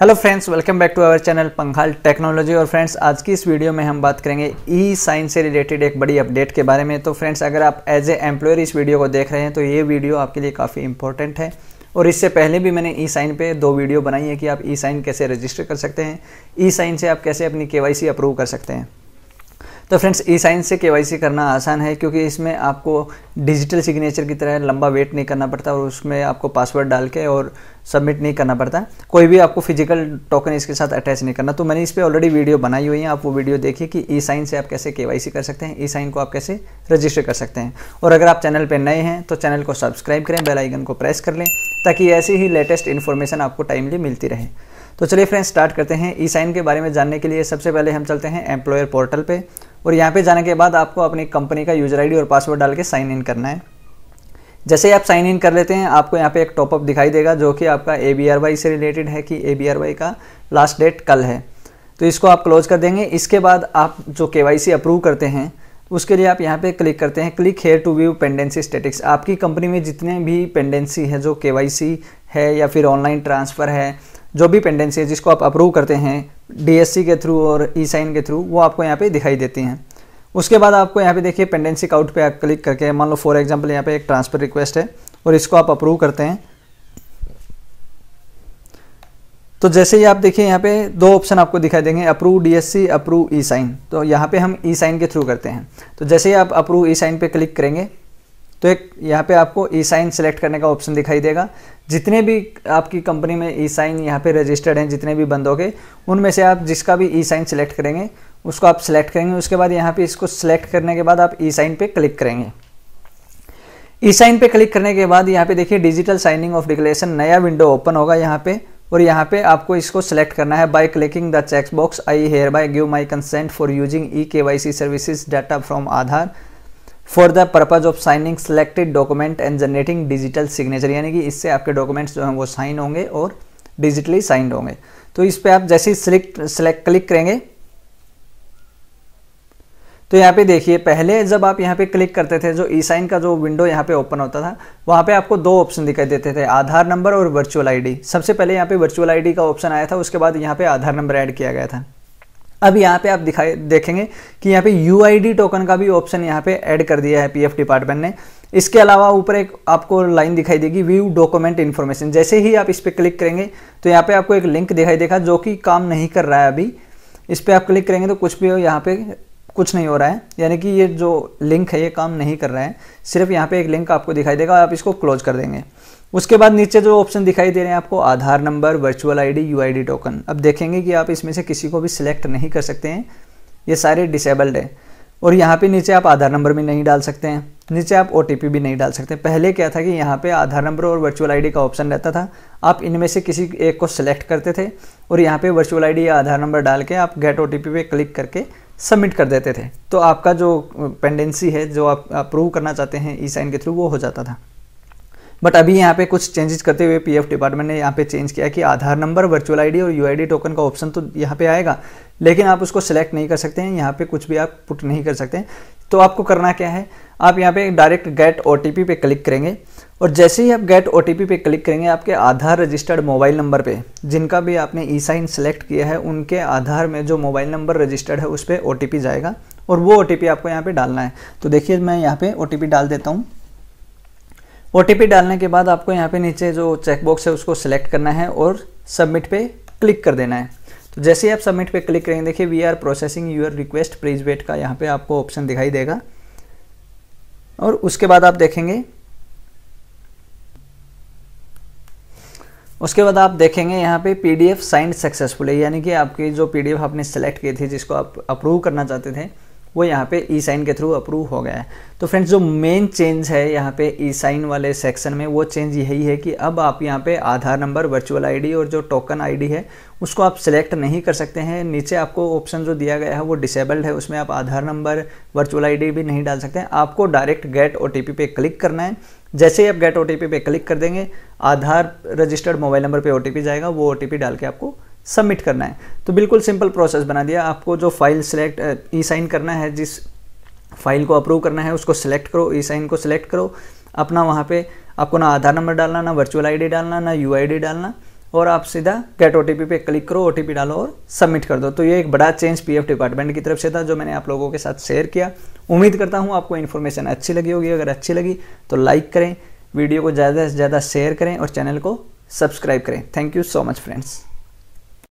hello friends welcome back to our channel Pankhal technology और friends आज की इस वीडियो में हम बात करेंगे ई साइन से रिलेटेड एक बड़ी अपडेट के बारे में तो फ्रेंड्स अगर आप एज ए एम्प्लॉयर इस वीडियो को देख रहे हैं तो ये वीडियो आपके लिए काफ़ी इंपॉर्टेंट है और इससे पहले भी मैंने ई साइन पर दो वीडियो बनाई है कि आप ई साइन कैसे रजिस्टर कर सकते हैं ई साइन से आप कैसे अपनी के अप्रूव कर सकते हैं तो फ्रेंड्स ई साइंस से के करना आसान है क्योंकि इसमें आपको डिजिटल सिग्नेचर की तरह लंबा वेट नहीं करना पड़ता और उसमें आपको पासवर्ड डाल के और सबमिट नहीं करना पड़ता कोई भी आपको फिजिकल टोकन इसके साथ अटैच नहीं करना तो मैंने इस पर ऑलरेडी वीडियो बनाई हुई है आप वो वीडियो देखिए कि ई साइन से आप कैसे के कर सकते हैं ई साइन को आप कैसे रजिस्टर कर सकते हैं और अगर आप चैनल पर नए हैं तो चैनल को सब्सक्राइब करें बेलाइकन को प्रेस कर लें ताकि ऐसी ही लेटेस्ट इन्फॉर्मेशन आपको टाइमली मिलती रहे तो चलिए फ्रेंड्स स्टार्ट करते हैं ई साइन के बारे में जानने के लिए सबसे पहले हम चलते हैं एम्प्लॉयर पोर्टल पे और यहाँ पे जाने के बाद आपको अपनी कंपनी का यूजर आईडी और पासवर्ड डाल के साइन इन करना है जैसे ही आप साइन इन कर लेते हैं आपको यहाँ पे एक टॉपअप दिखाई देगा जो कि आपका ए बी आर वाई से रिलेटेड है कि ए बी आर वाई का लास्ट डेट कल है तो इसको आप क्लोज कर देंगे इसके बाद आप जो के वाई सी अप्रूव करते हैं उसके लिए आप यहाँ पे क्लिक करते हैं click here to view pendency statistics आपकी कंपनी में जितने भी पेंडेंसी है जो के है या फिर ऑनलाइन ट्रांसफ़र है जो भी पेंडेंसी है जिसको आप अप्रूव करते हैं डीएससी के थ्रू और ई साइन के थ्रू वो आपको यहाँ पे दिखाई देती हैं उसके बाद आपको यहाँ पे देखिए पेंडेंसी काउट पे आप क्लिक करके मान लो फॉर एग्जांपल यहाँ पे एक ट्रांसफर रिक्वेस्ट है और इसको आप अप्रूव करते हैं तो जैसे ही आप देखिए यहाँ पे दो ऑप्शन आपको दिखाई देंगे approve DSC approve e sign तो यहाँ पे हम ई साइन के थ्रू करते हैं तो जैसे ही आप अप्रूव ई साइन पे क्लिक करेंगे तो एक यहाँ पे आपको ई साइन सेलेक्ट करने का ऑप्शन दिखाई देगा जितने भी आपकी कंपनी में ई साइन यहाँ पे रजिस्टर्ड हैं जितने भी बंदों के उनमें से आप जिसका भी ई साइन सेलेक्ट करेंगे उसको आप सेलेक्ट करेंगे उसके बाद यहाँ पे इसको सेलेक्ट करने के बाद आप ई साइन पे क्लिक करेंगे ई साइन पे क्लिक करने के बाद यहाँ पे देखिए डिजिटल साइनिंग ऑफ डिक्लेरेशन नया विंडो ओपन होगा यहाँ पे और यहाँ पे आपको इसको सेलेक्ट करना है by clicking the check box I hereby give my consent for using e K Y C services data from Aadhaar for the purpose of signing selected document and generating digital signature यानी कि इससे आपके documents जो हैं वो sign होंगे और digitally signed होंगे तो इस पर आप जैसे ही सिलेक्ट सेलेक्ट क्लिक करेंगे तो यहाँ पे देखिए पहले जब आप यहाँ पे क्लिक करते थे जो ई साइन का जो विंडो यहाँ पे ओपन होता था वहाँ पे आपको दो ऑप्शन दिखाई देते थे आधार नंबर और वर्चुअल आईडी सबसे पहले यहाँ पे वर्चुअल आईडी का ऑप्शन आया था उसके बाद यहाँ पे आधार नंबर ऐड किया गया था अब यहाँ पे आप दिखाई देखेंगे कि यहाँ पे यू टोकन का भी ऑप्शन यहाँ पे ऐड कर दिया है पीएफ डिपार्टमेंट ने इसके अलावा ऊपर एक आपको लाइन दिखाई देगी व्यू डॉक्यूमेंट इन्फॉर्मेशन जैसे ही आप इस पर क्लिक करेंगे तो यहाँ पे आपको एक लिंक दिखाई देगा जो कि काम नहीं कर रहा है अभी इस पर आप क्लिक करेंगे तो कुछ भी यहाँ पे कुछ नहीं हो रहा है यानी कि ये जो लिंक है ये काम नहीं कर रहा है सिर्फ यहाँ पे एक लिंक आपको दिखाई देगा आप इसको क्लोज कर देंगे उसके बाद नीचे जो ऑप्शन दिखाई दे रहे हैं आपको Aadhaar number virtual ID UID token अब देखेंगे कि आप इसमें से किसी को भी सिलेक्ट नहीं कर सकते हैं ये सारे डिसेबल्ड हैं और यहाँ पे नीचे आप आधार नंबर भी नहीं डाल सकते हैं नीचे आप ओ भी नहीं डाल सकते पहले क्या था कि यहाँ पे आधार नंबर और वर्चुअल आईडी का ऑप्शन रहता था आप इनमें से किसी एक को सिलेक्ट करते थे और यहाँ पे वर्चुअल आईडी या आधार नंबर डाल के आप गेट ओ पे क्लिक करके सबमिट कर देते थे तो आपका जो पेंडेंसी है जो आप अप्रूव करना चाहते हैं ई साइन के थ्रू वो हो जाता था बट अभी यहाँ पे कुछ चेंजेस करते हुए पीएफ डिपार्टमेंट ने यहाँ पे चेंज किया कि आधार नंबर वर्चुअल आईडी और यूआईडी टोकन का ऑप्शन तो यहाँ पे आएगा लेकिन आप उसको सेलेक्ट नहीं कर सकते हैं यहाँ पे कुछ भी आप पुट नहीं कर सकते तो आपको करना क्या है आप यहाँ पे डायरेक्ट गेट ओ पे क्लिक करेंगे और जैसे ही आप गेट ओ पे क्लिक करेंगे आपके आधार रजिस्टर्ड मोबाइल नंबर पे जिनका भी आपने ई साइन सेलेक्ट किया है उनके आधार में जो मोबाइल नंबर रजिस्टर्ड है उस पर ओ जाएगा और वो ओ आपको यहाँ पर डालना है तो देखिए मैं यहाँ पर ओ डाल देता हूँ ओ डालने के बाद आपको यहाँ पे नीचे जो चेकबॉक्स है उसको सिलेक्ट करना है और सबमिट पे क्लिक कर देना है तो जैसे ही आप सबमिट पे क्लिक करेंगे देखिए we are processing your request please wait का यहाँ पे आपको ऑप्शन दिखाई देगा और उसके बाद आप देखेंगे उसके बाद आप देखेंगे यहाँ पे P D F signed successful है यानी कि आपकी जो पी डी एफ आपने सेलेक्ट की थी जिसको आप अप्रूव करना चाहते थे वो यहाँ पे ई साइन के थ्रू अप्रूव हो गया है तो फ्रेंड्स जो मेन चेंज है यहाँ पे ई साइन वाले सेक्शन में वो चेंज यही है कि अब आप यहाँ पे आधार नंबर वर्चुअल आईडी और जो टोकन आईडी है उसको आप सिलेक्ट नहीं कर सकते हैं नीचे आपको ऑप्शन जो दिया गया है वो डिसेबल्ड है उसमें आप आधार नंबर वर्चुअल आई भी नहीं डाल सकते हैं आपको डायरेक्ट गेट ओ पे क्लिक करना है जैसे ही आप गेट ओ पे क्लिक कर देंगे आधार रजिस्टर्ड मोबाइल नंबर पर ओ जाएगा वो ओ डाल के आपको सबमिट करना है तो बिल्कुल सिंपल प्रोसेस बना दिया आपको जो फाइल सेलेक्ट ई साइन करना है जिस फाइल को अप्रूव करना है उसको सिलेक्ट करो ई साइन को सिलेक्ट करो अपना वहाँ पे आपको ना आधार नंबर डालना ना वर्चुअल आईडी डालना ना यूआईडी डालना और आप सीधा गेट ओ पे क्लिक करो ओ डालो और सबमिट कर दो तो ये एक बड़ा चेंज पीएफ डिपार्टमेंट की तरफ से था जो मैंने आप लोगों के साथ शेयर किया उम्मीद करता हूँ आपको इन्फॉर्मेशन अच्छी लगी होगी अगर अच्छी लगी तो लाइक करें वीडियो को ज़्यादा से ज़्यादा शेयर करें और चैनल को सब्सक्राइब करें thank you so much friends